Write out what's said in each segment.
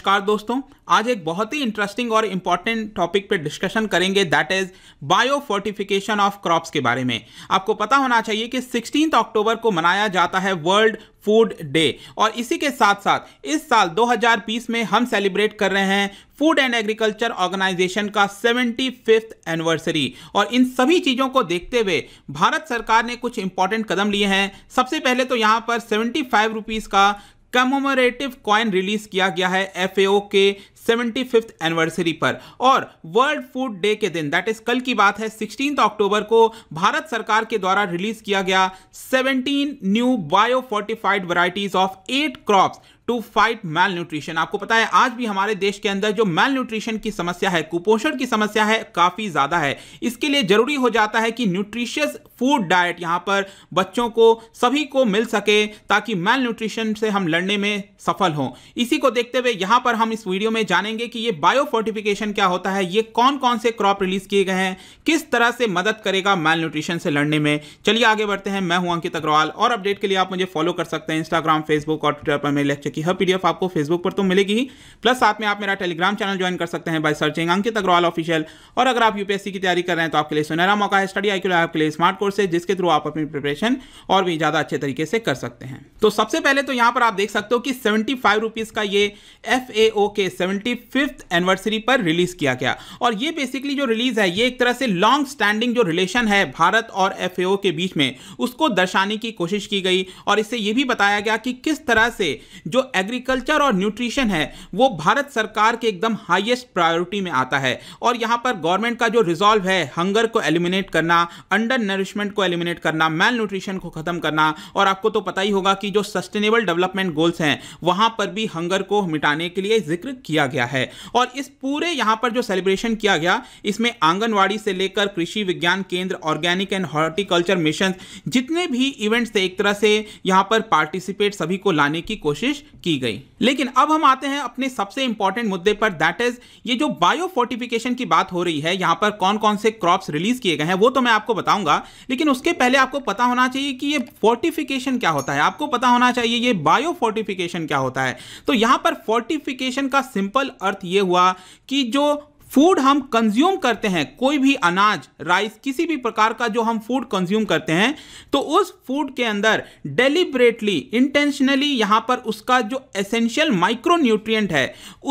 नमस्कार दोस्तों आज एक बहुत ही इंटरेस्टिंग और इम्पॉर्टेंट टॉपिक पे डिस्कशन करेंगे that is bio fortification of crops के बारे में आपको पता होना चाहिए कि सिक्सटीन अक्टूबर को मनाया जाता है वर्ल्ड फूड डे और इसी के साथ साथ इस साल 2020 में हम सेलिब्रेट कर रहे हैं फूड एंड एग्रीकल्चर ऑर्गेनाइजेशन का सेवेंटी फिफ्थ एनिवर्सरी और इन सभी चीज़ों को देखते हुए भारत सरकार ने कुछ इंपॉर्टेंट कदम लिए हैं सबसे पहले तो यहाँ पर सेवेंटी फाइव रुपीज़ का कमोमरेटिव कॉइन रिलीज किया गया है एफ के सेवेंटी फिफ्थ एनिवर्सरी पर और वर्ल्ड फूड डे के दिन दैट इज कल की बात है सिक्सटीन अक्टूबर को भारत सरकार के द्वारा रिलीज किया गया 17 new bio fortified varieties of eight crops to fight malnutrition आपको पता है आज भी हमारे देश के अंदर जो मेल न्यूट्रिशन की समस्या है कुपोषण की समस्या है काफ़ी ज़्यादा है इसके लिए ज़रूरी हो जाता है कि न्यूट्रिशियस फूड डाइट यहां पर बच्चों को सभी को मिल सके ताकि मेल न्यूट्रिशन से हम लड़ने में सफल हों इसी को देखते हुए यहां पर हम इस वीडियो में जानेंगे कि ये बायो फोर्टिफिकेशन क्या होता है ये कौन कौन से क्रॉप रिलीज किए गए हैं किस तरह से मदद करेगा मेल न्यूट्रिशन से लड़ने में चलिए आगे बढ़ते हैं मैं हूं अंकित अग्रवाल और अपडेट के लिए आप मुझे फॉलो कर सकते हैं इंस्टाग्राम फेसबुक और ट्विटर पर मेरे लेक्चर की हर पीडीएफ आपको फेसबुक पर तो मिलेगी ही प्लस साथ में आप मेरा टेलीग्राम चैनल ज्वाइन कर सकते हैं by searching Ankit Agarwal official और अगर आप यूपीएससी की तैयारी कर रहे हैं तो आपके लिए सुनहरा मौका है स्टडी आई आपके लिए स्मार्ट कोर्स है जिसके थ्रू आप अपनी प्रिपरेशन और भी ज़्यादा अच्छे तरीके से कर सकते हैं तो सबसे पहले तो यहाँ पर आप देख सकते हो कि सेवेंटी फाइव रुपीज का ये एफ ए ओ के सेवेंटी फिफ्थ एनिवर्सरी पर रिलीज किया गया और ये बेसिकली जो रिलीज है ये एक तरह से लॉन्ग स्टैंडिंग जो रिलेशन है भारत और एफ के बीच में उसको दर्शाने की कोशिश की गई और इससे ये भी बताया गया कि किस तरह से जो एग्रीकल्चर और न्यूट्रिशन है वो भारत सरकार के एकदम हाईएस्ट प्रायोरिटी में आता है और यहाँ पर गवर्नमेंट का जो रिजॉल्व है हंगर को एलिमिनेट करना अंडर नरिशमेंट को एलिमिनेट करना मैल न्यूट्रिशन को खत्म करना और आपको तो पता ही होगा कि जो सस्टेनेबल डेवलपमेंट गोल्स हैं वहां पर भी हंगर को मिटाने के लिए जिक्र किया गया है और इस पूरे यहाँ पर जो सेलिब्रेशन किया गया इसमें आंगनवाड़ी से लेकर कृषि विज्ञान केंद्र ऑर्गेनिक एंड हॉर्टिकल्चर मिशन जितने भी इवेंट्स थे एक तरह से यहाँ पर पार्टिसिपेट सभी को लाने की कोशिश की गई लेकिन अब हम आते हैं अपने सबसे इंपॉर्टेंट मुद्दे पर दैट इज ये जो बायो फोर्टिफिकेशन की बात हो रही है यहां पर कौन कौन से क्रॉप्स रिलीज किए गए हैं वो तो मैं आपको बताऊंगा लेकिन उसके पहले आपको पता होना चाहिए कि ये फोर्टिफिकेशन क्या होता है आपको पता होना चाहिए ये बायो फोर्टिफिकेशन क्या होता है तो यहां पर फोर्टिफिकेशन का सिंपल अर्थ ये हुआ कि जो फूड हम कंज्यूम करते हैं कोई भी अनाज राइस किसी भी प्रकार का जो हम फूड कंज्यूम करते हैं तो उस फूड के अंदर डेलीबरेटली इंटेंशनली यहाँ पर उसका जो एसेंशियल माइक्रो न्यूट्रियट है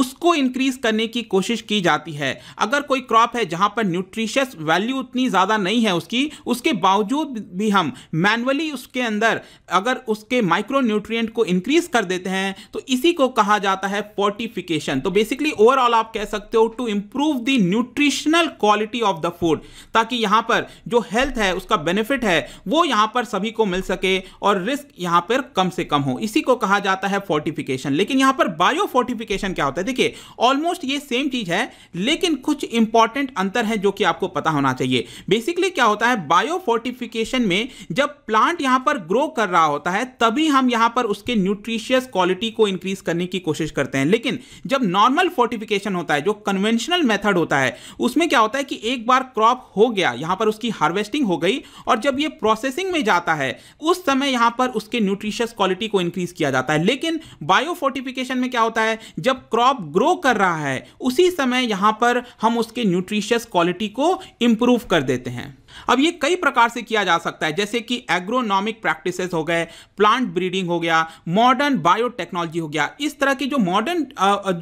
उसको इंक्रीज करने की कोशिश की जाती है अगर कोई क्रॉप है जहाँ पर न्यूट्रिशियस वैल्यू उतनी ज़्यादा नहीं है उसकी उसके बावजूद भी हम मैनुअली उसके अंदर अगर उसके माइक्रो न्यूट्रिएंट को इंक्रीज कर देते हैं तो इसी को कहा जाता है फोर्टिफिकेशन तो बेसिकली ओवरऑल आप कह सकते हो to improve improve the nutritional quality of the food ताकि यहां पर जो हेल्थ है उसका बेनिफिट है वो यहां पर सभी को मिल सके और रिस्क यहां पर कम से कम हो इसी को कहा जाता है फोर्टिफिकेशन लेकिन यहां पर बायो फोर्टिफिकेशन क्या होता है देखिए ऑलमोस्ट ये सेम चीज है लेकिन कुछ इंपॉर्टेंट अंतर है जो कि आपको पता होना चाहिए बेसिकली क्या होता है बायो फोर्टिफिकेशन में जब प्लांट यहां पर ग्रो कर रहा होता है तभी हम यहां पर उसके न्यूट्रिशियस क्वालिटी को इंक्रीज करने की कोशिश करते हैं लेकिन जब नॉर्मल फोर्टिफिकेशन होता है जो कन्वेंशनल मेथड होता है उसमें क्या होता है कि एक बार क्रॉप हो गया यहां पर उसकी हार्वेस्टिंग हो गई और जब ये प्रोसेसिंग में जाता है उस समय यहां पर उसके न्यूट्रिशियस क्वालिटी को इंक्रीज किया जाता है लेकिन बायोफोर्टिफिकेशन में क्या होता है जब क्रॉप ग्रो कर रहा है उसी समय यहां पर हम उसके न्यूट्रिशियस क्वालिटी को इंप्रूव कर देते हैं अब ये कई प्रकार से किया जा सकता है जैसे कि एग्रोनॉमिक प्रैक्टिसेस हो गए प्लांट ब्रीडिंग हो गया मॉडर्न बायोटेक्नोलॉजी हो गया इस तरह की जो मॉडर्न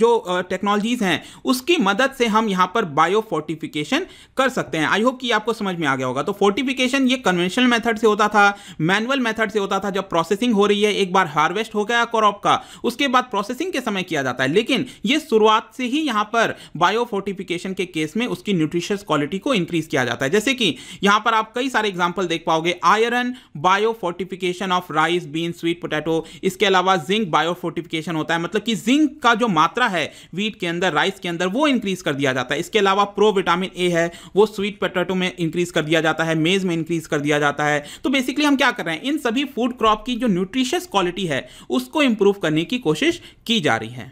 जो टेक्नोलॉजीज हैं उसकी मदद से हम यहां पर बायो फोर्टिफिकेशन कर सकते हैं आई होप कि आपको समझ में आ गया होगा तो फोर्टिफिकेशन ये कन्वेंशनल मेथड से होता था मैनुअल मेथड से होता था जब प्रोसेसिंग हो रही है एक बार हार्वेस्ट हो गया क्रॉप का उसके बाद प्रोसेसिंग के समय किया जाता है लेकिन ये शुरुआत से ही यहां पर बायो फोर्टिफिकेशन के केस में उसकी न्यूट्रिशियस क्वालिटी को इंक्रीज किया जाता है जैसे कि यहाँ पर आप कई सारे एग्जाम्पल देख पाओगे iron bio fortification of rice bean sweet potato इसके अलावा जिंक बायो फोर्टिफिकेशन होता है मतलब कि जिंक का जो मात्रा है वीट के अंदर राइस के अंदर वो इंक्रीज कर दिया जाता है इसके अलावा प्रो विटामिन ए है वो स्वीट पोटैटो में इंक्रीज कर दिया जाता है मेज में इंक्रीज कर दिया जाता है तो बेसिकली हम क्या कर रहे हैं इन सभी फूड क्रॉप की जो न्यूट्रिशियस क्वालिटी है उसको इंप्रूव करने की कोशिश की जा रही है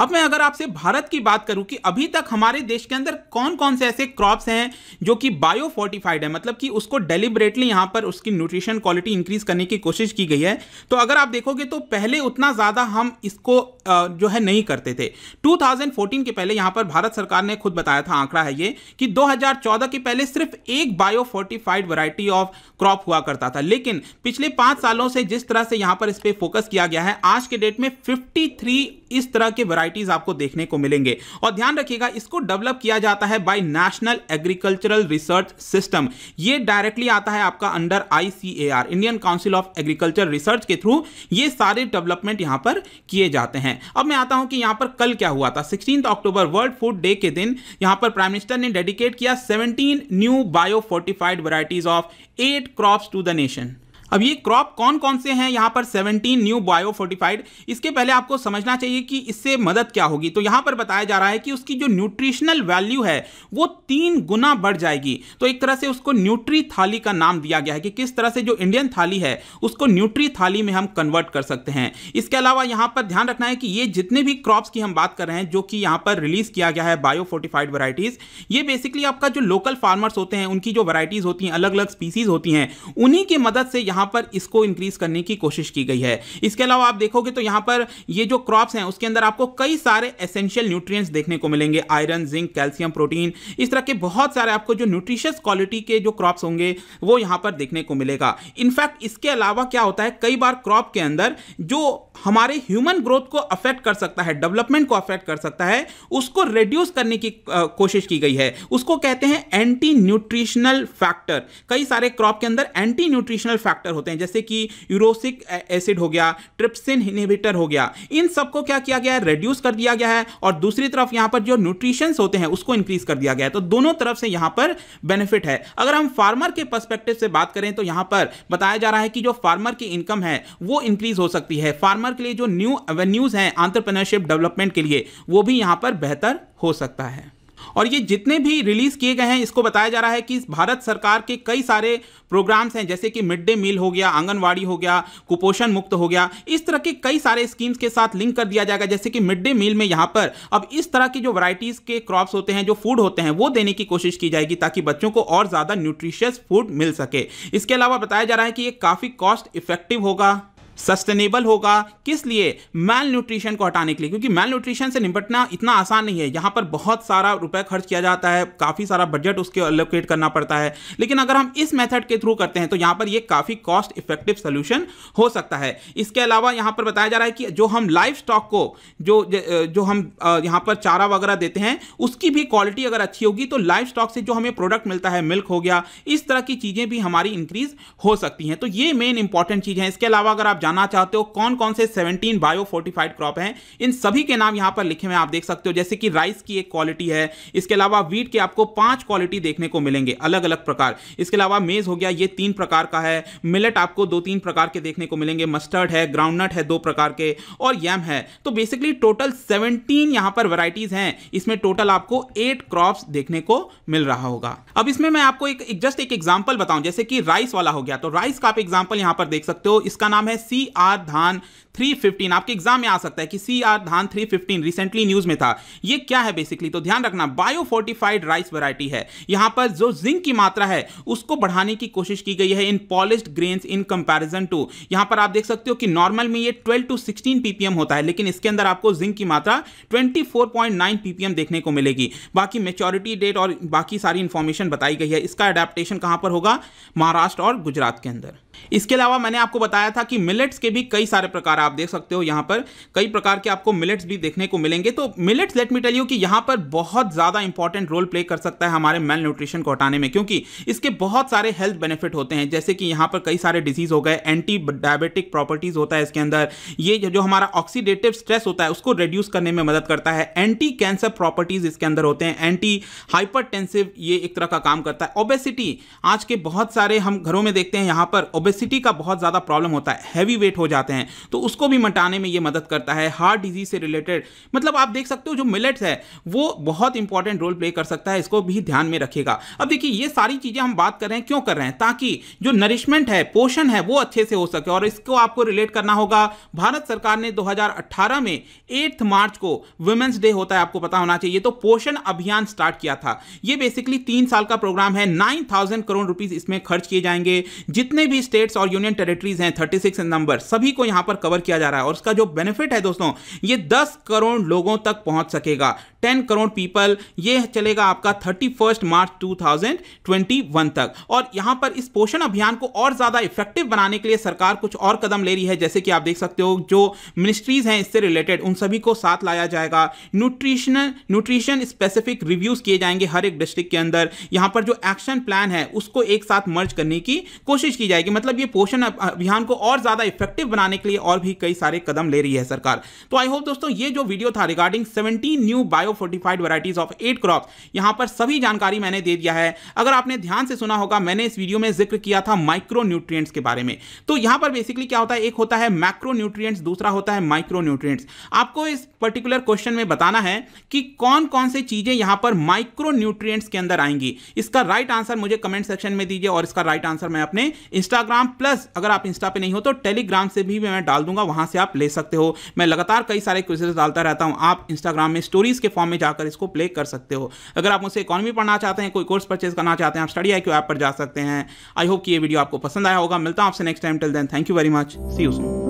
अब मैं अगर आपसे भारत की बात करूं कि अभी तक हमारे देश के अंदर कौन कौन से ऐसे क्रॉप्स हैं जो कि बायो फोर्टिफाइड है मतलब कि उसको डेलिबरेटली यहां पर उसकी न्यूट्रिशन क्वालिटी इंक्रीज करने की कोशिश की गई है तो अगर आप देखोगे तो पहले उतना ज़्यादा हम इसको जो है नहीं करते थे 2014 के पहले यहां पर भारत सरकार ने खुद बताया था आंकड़ा है ये कि 2014 के पहले सिर्फ एक bio fortified variety of crop हुआ करता था लेकिन पिछले पांच सालों से जिस तरह से यहां पर इस पर फोकस किया गया है आज के डेट में फिफ्टी इस तरह के वराइटी वैरायटीज आपको देखने को मिलेंगे और ध्यान रखिएगा इसको डेवलप किया जाता है by national agricultural research system ये डायरेक्टली आता है आपका under ICAR Indian council of agriculture research के थ्रू ये सारे डेवलपमेंट यहां पर किए जाते हैं अब मैं आता हूं कि यहां पर कल क्या हुआ था sixteen October world food day के दिन यहां पर प्राइम मिनिस्टर ने डेडिकेट किया seventeen new bio fortified varieties of eight crop to the nation अब ये क्रॉप कौन कौन से हैं यहाँ पर 17 न्यू बायो फोर्टिफाइड इसके पहले आपको समझना चाहिए कि इससे मदद क्या होगी तो यहाँ पर बताया जा रहा है कि उसकी जो न्यूट्रिशनल वैल्यू है वो तीन गुना बढ़ जाएगी तो एक तरह से उसको न्यूट्री थाली का नाम दिया गया है कि किस तरह से जो इंडियन थाली है उसको न्यूट्री थाली में हम कन्वर्ट कर सकते हैं इसके अलावा यहाँ पर ध्यान रखना है कि ये जितने भी क्रॉप्स की हम बात कर रहे हैं जो कि यहाँ पर रिलीज किया गया है बायो फोर्टिफाइड वराइटीज़ ये बेसिकली आपका जो लोकल फार्मर्स होते हैं उनकी जो वराइटीज़ होती हैं अलग अलग स्पीसीज़ होती हैं उन्हीं की मदद से यहाँ यहाँ पर इसको इंक्रीज करने की कोशिश की गई है इसके अलावा आप देखोगे तो यहाँ पर ये जो क्रॉप्स हैं उसके अंदर आपको कई सारे एसेंशियल न्यूट्रिएंट्स देखने को मिलेंगे आयरन जिंक कैल्शियम प्रोटीन इस तरह के बहुत सारे आपको जो न्यूट्रिशियस क्वालिटी के जो क्रॉप्स होंगे वो यहाँ पर देखने को मिलेगा इनफैक्ट इसके अलावा क्या होता है कई बार क्रॉप के अंदर जो हमारे ह्यूमन ग्रोथ को अफेक्ट कर सकता है डेवलपमेंट को अफेक्ट कर सकता है उसको रिड्यूस करने की कोशिश की गई है उसको कहते हैं एंटी न्यूट्रिशनल फैक्टर कई सारे क्रॉप के अंदर एंटी न्यूट्रिशनल फैक्टर मार्कर होते हैं जैसे कि यूरोसिक एसिड हो गया ट्रिप्सिन इनहिबिटर हो गया इन सबको क्या किया गया है रेड्यूस कर दिया गया है और दूसरी तरफ यहां पर जो न्यूट्रिशंस होते हैं उसको इंक्रीज कर दिया गया है तो दोनों तरफ से यहां पर बेनिफिट है अगर हम फार्मर के पर्सपेक्टिव से बात करें तो यहां पर बताया जा रहा है कि जो फार्मर की इनकम है वो इंक्रीज हो सकती है फार्मर के लिए जो न्यू एवेन्यूज हैं आंट्रप्रनरशिप डेवलपमेंट के लिए वो भी यहां पर बेहतर हो सकता है और ये जितने भी रिलीज किए गए हैं इसको बताया जा रहा है कि भारत सरकार के कई सारे प्रोग्राम्स हैं जैसे कि मिड डे मील हो गया आंगनवाड़ी हो गया कुपोषण मुक्त हो गया इस तरह के कई सारे स्कीम्स के साथ लिंक कर दिया जाएगा जैसे कि मिड डे मील में यहाँ पर अब इस तरह की जो वराइटीज़ के क्रॉप्स होते हैं जो फूड होते हैं वो देने की कोशिश की जाएगी ताकि बच्चों को और ज़्यादा न्यूट्रिशियस फूड मिल सके इसके अलावा बताया जा रहा है कि ये काफ़ी कॉस्ट इफेक्टिव होगा सस्टेनेबल होगा किस लिए मैल न्यूट्रिशन को हटाने के लिए क्योंकि मैल न्यूट्रिशन से निपटना इतना आसान नहीं है यहाँ पर बहुत सारा रुपए खर्च किया जाता है काफ़ी सारा बजट उसके अलोकेट करना पड़ता है लेकिन अगर हम इस मेथड के थ्रू करते हैं तो यहाँ पर ये काफ़ी कॉस्ट इफेक्टिव सोल्यूशन हो सकता है इसके अलावा यहाँ पर बताया जा रहा है कि जो हम लाइफ स्टॉक को जो जो हम यहाँ पर चारा वगैरह देते हैं उसकी भी क्वालिटी अगर अच्छी होगी तो लाइफ स्टॉक से जो हमें प्रोडक्ट मिलता है मिल्क हो गया इस तरह की चीज़ें भी हमारी इंक्रीज हो सकती हैं तो ये मेन इंपॉर्टेंट चीज़ है इसके अलावा अगर आप जानना चाहते हो कौन कौन से 17 बायो फोर्टिफाइड क्रॉप हैं इन सभी के नाम यहाँ पर लिखे हुए आप देख सकते हो जैसे कि राइस की एक क्वालिटी है इसके अलावा वीट के आपको पांच क्वालिटी देखने को मिलेंगे अलग अलग प्रकार इसके अलावा मेज हो गया ये तीन प्रकार का है मिलेट आपको दो तीन प्रकार के देखने को मिलेंगे मस्टर्ड है ग्राउंडनट है दो प्रकार के और यम है तो बेसिकली टोटल सेवनटीन यहाँ पर वराइटीज हैं इसमें टोटल आपको एट क्रॉप देखने को मिल रहा होगा अब इसमें मैं आपको एक, जस्ट एक एग्जाम्पल बताऊं जैसे कि राइस वाला हो गया तो राइस का आप एग्जाम्पल यहाँ पर देख सकते हो इसका नाम है सी सी आर धान 315 आपके एग्जाम में आ सकता है कि सी आर धान 315 रिसेंटली न्यूज में था ये क्या है बेसिकली तो ध्यान रखना बायो फोर्टिफाइड राइस वैरायटी है यहां पर जो जिंक की मात्रा है उसको बढ़ाने की कोशिश की गई है in polished grains in comparison to यहां पर आप देख सकते हो कि नॉर्मल में ये 12 टू 16 पीपीएम होता है लेकिन इसके अंदर आपको जिंक की मात्रा ट्वेंटी पीपीएम देखने को मिलेगी बाकी मेच्योरिटी डेट और बाकी सारी इंफॉर्मेशन बताई गई है इसका अडेप्टेशन कहां पर होगा महाराष्ट्र और गुजरात के अंदर इसके अलावा मैंने आपको बताया था कि मिलेट मिलेट्स के भी कई सारे प्रकार आप देख सकते हो यहाँ पर कई प्रकार के आपको मिलेट्स भी देखने को मिलेंगे तो millets let me tell you कि यहाँ पर बहुत ज़्यादा इंपॉर्टेंट रोल प्ले कर सकता है हमारे मेल न्यूट्रिशन को हटाने में क्योंकि इसके बहुत सारे हेल्थ बेनिफिट होते हैं जैसे कि यहाँ पर कई सारे डिजीज़ हो गए एंटी डायबिटिक प्रॉपर्टीज़ होता है इसके अंदर ये जो हमारा ऑक्सीडेटिव स्ट्रेस होता है उसको रिड्यूस करने में मदद करता है एंटी कैंसर प्रॉपर्टीज़ इसके अंदर होते हैं एंटी हाइपरटेंसिव ये एक तरह का काम करता है ओबेसिटी आज के बहुत सारे हम घरों में देखते हैं यहाँ पर ओबेसिटी का बहुत ज़्यादा प्रॉब्लम होता है हैवी वेट हो जाते हैं तो उसको भी मटाने में ये मदद करता है हार्ट डिजीज से रिलेटेड मतलब आप देख सकते हो जो मिलेट्स है वो बहुत इंपॉर्टेंट रोल प्ले कर सकता है इसको भी ध्यान में रखेगा अब देखिए ये सारी चीज़ें हम बात कर रहे हैं क्यों कर रहे हैं ताकि जो नरिशमेंट है पोषण है वो अच्छे से हो सके और इसको आपको रिलेट करना होगा भारत सरकार ने 2018 में 8 मार्च को वुमेन्स डे होता है आपको पता होना चाहिए तो पोषण अभियान स्टार्ट किया था ये बेसिकली तीन साल का प्रोग्राम है 9000 करोड़ रुपीस इसमें खर्च किए जाएंगे जितने भी स्टेट्स और यूनियन टेरिटरीज हैं 36 सिक्स नंबर सभी को यहां पर कवर किया जा रहा है और उसका जो बेनिफिट है दोस्तों ये दस करोड़ लोगों तक पहुंच सकेगा टेन करोड़ पीपल ये चलेगा आपका thirty first March two thousand twenty one तक और यहां पर इस पोषण अभियान को और ज्यादा इफेक्टिव बनाने के लिए सरकार कुछ और कदम ले रही है जैसे कि आप देख सकते हो जो मिनिस्ट्रीज हैं इससे रिलेटेड उन सभी को साथ लाया जाएगा न्यूट्रिशनल न्यूट्रिशन स्पेसिफिक रिव्यूज किए जाएंगे हर एक डिस्ट्रिक्ट के अंदर यहां पर जो एक्शन प्लान है उसको एक साथ मर्ज करने की कोशिश की जाएगी मतलब ये पोषण अभियान को और ज्यादा इफेक्टिव बनाने के लिए और भी कई सारे कदम ले रही है सरकार तो आई होप दोस्तों ये जो वीडियो था regarding seventeen new bio fortified varieties of eight crop यहाँ पर सभी जानकारी मैंने दे दिया है अगर आपने ध्यान से सुना होगा मैंने इस वीडियो में जिक्र किया था माइक्रो न्यूट्रिएंट्स के बारे में तो यहाँ पर बेसिकली क्या होता है एक होता है मैक्रो न्यूट्रिएंट्स दूसरा होता है माइक्रो न्यूट्रिएंट्स आपको इस पर्टिकुलर क्वेश्चन में बताना है कि कौन कौन से चीजें यहां पर माइक्रो न्यूट्रिएंट्स के अंदर आएंगी इसका राइट आंसर मुझे कमेंट सेक्शन में दीजिए और इसका राइट आंसर मैं अपने इंस्टाग्राम प्लस अगर आप इंस्टा पे नहीं हो तो टेली टेलीग्राम से भी मैं डाल दूंगा वहां से आप ले सकते हो मैं लगातार कई सारे क्विजेज डालता रहता हूं आप इंस्टाग्राम में स्टोरीज के फॉर्म में जाकर इसको प्ले कर सकते हो अगर आप मुझसे इकॉनमी पढ़ना चाहते हैं कोई कोर्स परचेज करना चाहते हैं आप स्टडी आई ऐप पर जा सकते हैं आई होप कि ये वीडियो आपको पसंद आया होगा मिलता हूं आपसे next time till then thank you very much see you so